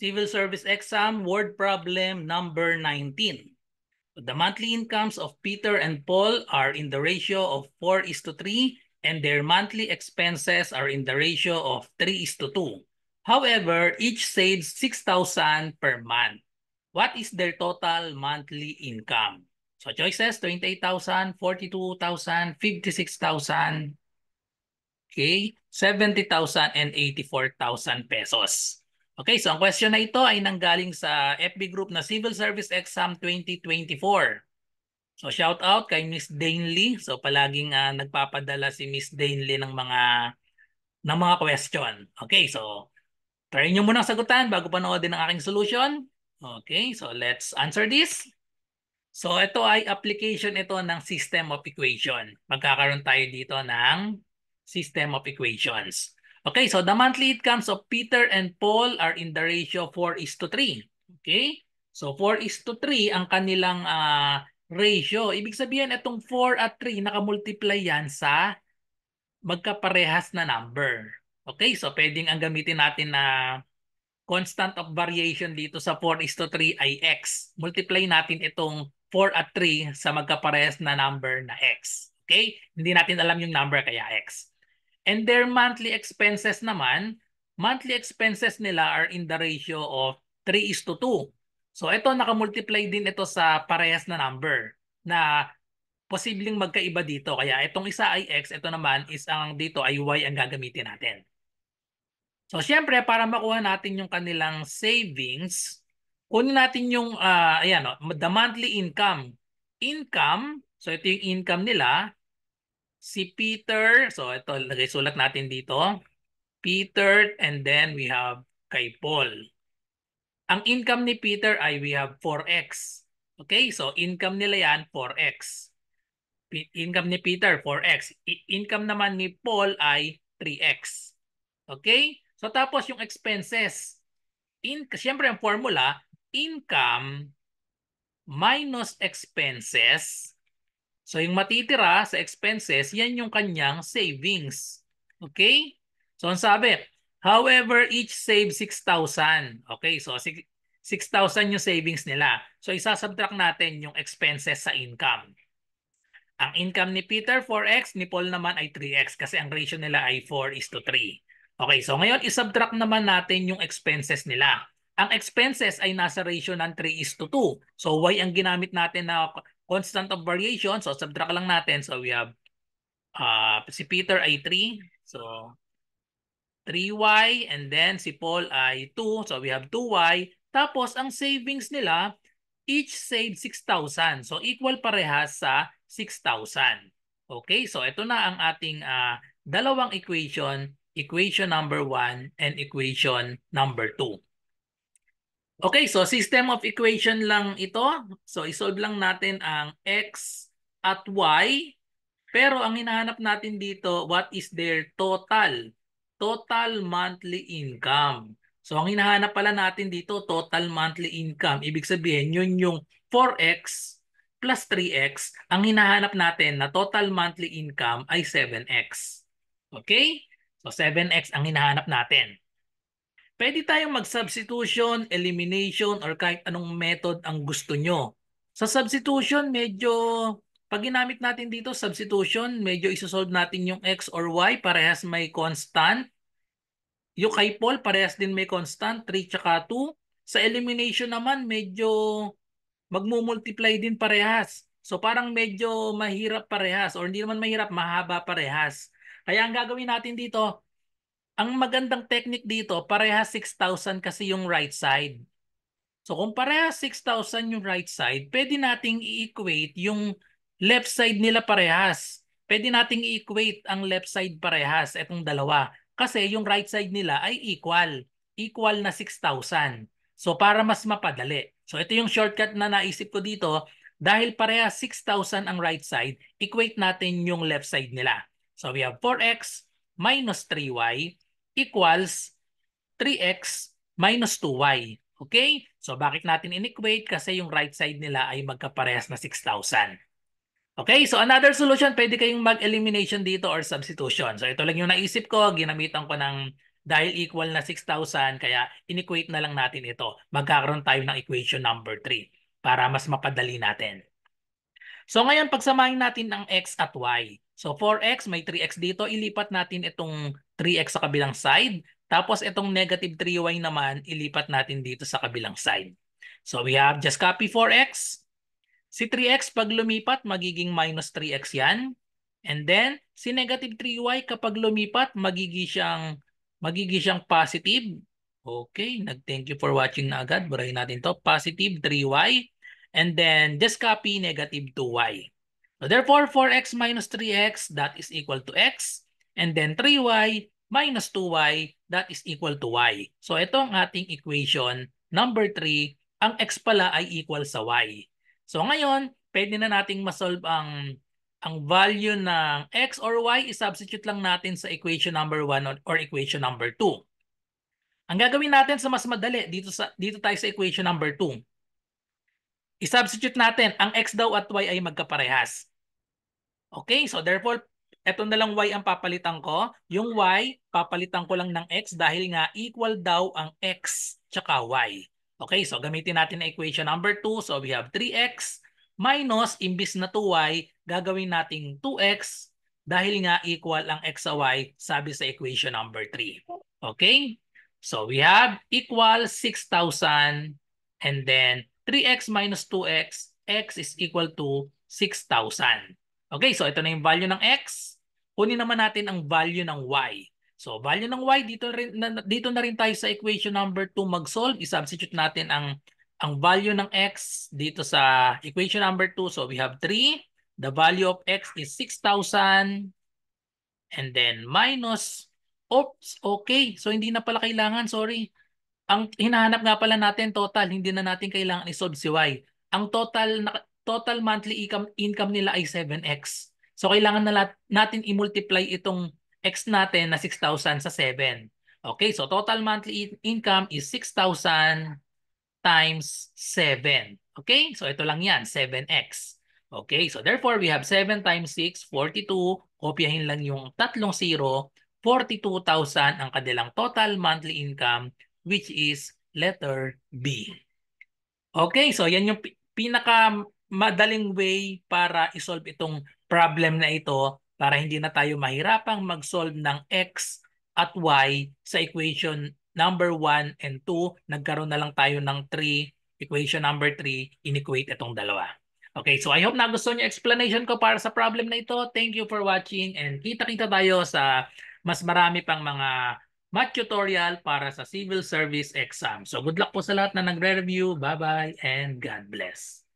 Civil Service Exam, word problem number 19. The monthly incomes of Peter and Paul are in the ratio of 4 is to 3 and their monthly expenses are in the ratio of 3 is to 2. However, each saves 6,000 per month. What is their total monthly income? So choices, 28,000, 42,000, 56,000, okay, 70,000 and 84,000 pesos. Okay, so ang question na ito ay nanggaling sa FB group na Civil Service Exam 2024. So shout out kay Miss Dainley. So palaging uh, nagpapadala si Miss Dainley ng mga ng mga question. Okay, so try niyo muna sagutan bago panoodin ang aking solution. Okay, so let's answer this. So ito ay application ito ng system of equation. Magkakaroon tayo dito ng system of equations. Okay, so the monthly incomes of Peter and Paul are in the ratio 4 is to 3. Okay? So 4 is to 3 ang kanilang uh, ratio. Ibig sabihin itong 4 at 3 nakamultiply yan sa magkaparehas na number. Okay? So pwedeng ang gamitin natin na constant of variation dito sa 4 is to 3 ay x. Multiply natin itong 4 at 3 sa magkaparehas na number na x. Okay? Hindi natin alam yung number kaya x. And their monthly expenses naman, monthly expenses nila are in the ratio of 3 is to 2. So ito, nakamultiply din ito sa parehas na number na posibleng magkaiba dito. Kaya itong isa ay x, ito naman is ang dito ay y ang gagamitin natin. So siyempre, para makuha natin yung kanilang savings, kunin natin yung uh, ayan, oh, the monthly income. Income, so ito yung income nila si Peter, so ito nagsulat natin dito. Peter and then we have kay Paul. Ang income ni Peter ay we have 4x. Okay, so income nila yan 4x. P income ni Peter 4x. I income naman ni Paul ay 3x. Okay? So tapos yung expenses. In siyempre ang formula income minus expenses So yung matitira sa expenses, yan yung kanyang savings. Okay? So ang sabi, however each save 6,000. Okay, so 6,000 yung savings nila. So isasubtract natin yung expenses sa income. Ang income ni Peter 4x, ni Paul naman ay 3x kasi ang ratio nila ay 4 is to 3. Okay, so ngayon isubtract naman natin yung expenses nila ang expenses ay nasa ratio ng 3 is to 2. So why ang ginamit natin na constant of variation. So, subtract lang natin. So, we have uh, si Peter ay 3. So, 3y. And then si Paul ay 2. So, we have 2y. Tapos, ang savings nila, each save 6,000. So, equal parehas sa 6,000. Okay? So, ito na ang ating uh, dalawang equation. Equation number 1 and equation number 2. Okay, so system of equation lang ito. So isolve lang natin ang x at y. Pero ang hinahanap natin dito, what is their total? Total monthly income. So ang hinahanap pala natin dito, total monthly income. Ibig sabihin, yun yung 4x plus 3x. Ang hinahanap natin na total monthly income ay 7x. Okay? So 7x ang hinahanap natin. Pwede tayong mag-substitution, elimination, or kahit anong method ang gusto nyo. Sa substitution, medyo pag ginamit natin dito, substitution, medyo isosolve natin yung x or y, parehas may constant. Yung kay Paul, parehas din may constant, 3 tsaka 2. Sa elimination naman, medyo magmumultiply din parehas. So parang medyo mahirap parehas or hindi naman mahirap, mahaba parehas. Kaya ang gagawin natin dito, ang magandang technique dito, pareha 6,000 kasi yung right side. So kung pareha 6,000 yung right side, pwede nating i-equate yung left side nila parehas. Pwede nating i-equate ang left side parehas, itong dalawa. Kasi yung right side nila ay equal. Equal na 6,000. So para mas mapadali. So ito yung shortcut na naisip ko dito. Dahil pareha 6,000 ang right side, equate natin yung left side nila. So we have 4x minus 3y equals 3x minus 2y. Okay? So bakit natin in-equate? Kasi yung right side nila ay magkaparehas na 6,000. Okay? So another solution, pwede kayong mag-elimination dito or substitution. So ito lang yung naisip ko. Ginamitan ko ng dahil equal na 6,000 kaya in-equate na lang natin ito. Magkakaroon tayo ng equation number 3 para mas mapadali natin. So ngayon pagsamahin natin ang x at y. So 4x, may 3x dito. Ilipat natin itong 3x sa kabilang side. Tapos itong negative 3y naman, ilipat natin dito sa kabilang side. So we have just copy 4x. Si 3x pag lumipat, magiging minus 3x yan. And then, si negative 3y kapag lumipat, magiging siyang, magiging siyang positive. Okay, nag-thank you for watching na agad. Burahin natin to Positive 3y. And then, just copy negative 2y. So therefore, 4x minus 3x, that is equal to x. And then 3y minus 2y, that is equal to y. So ito ang ating equation number 3. Ang x pala ay equal sa y. So ngayon, pwede na nating masolve ang ang value ng x or y, i-substitute lang natin sa equation number 1 or equation number 2. Ang gagawin natin sa mas madali, dito, sa, dito tayo sa equation number 2. I-substitute natin, ang x daw at y ay magkaparehas. Okay, so therefore, eto na lang y ang papalitan ko. Yung y, papalitan ko lang ng x dahil nga equal daw ang x tsaka y. Okay, so gamitin natin na equation number 2. So we have 3x minus, imbis na 2y, gagawin nating 2x dahil nga equal ang x sa y sabi sa equation number 3. Okay? So we have equal 6,000 and then 3x minus 2x, x is equal to 6,000. Okay, so ito na yung value ng x. Kunin naman natin ang value ng y. So value ng y, dito, rin, na, dito na rin tayo sa equation number 2 mag-solve. I-substitute natin ang, ang value ng x dito sa equation number 2. So we have 3. The value of x is 6,000. And then minus, oops, okay. So hindi na pala kailangan, sorry. Ang hinahanap nga pala natin total, hindi na natin kailangan i-solve si y. Ang total na, total monthly income, income nila ay 7x. So kailangan na natin i-multiply itong x natin na 6,000 sa 7. Okay, so total monthly income is 6,000 times 7. Okay, so ito lang yan, 7x. Okay, so therefore we have 7 times 6, 42. Kopyahin lang yung tatlong zero, 42,000 ang kanilang total monthly income which is letter B. Okay, so yan yung pinaka madaling way para isolve itong problem na ito para hindi na tayo mahirapang mag-solve ng x at y sa equation number 1 and 2. Nagkaroon na lang tayo ng 3. Equation number 3, inequate itong dalawa. Okay, so I hope na gusto niyo explanation ko para sa problem na ito. Thank you for watching and kita-kita tayo sa mas marami pang mga math tutorial para sa civil service exam. So good luck po sa lahat na nagre-review. Bye-bye and God bless.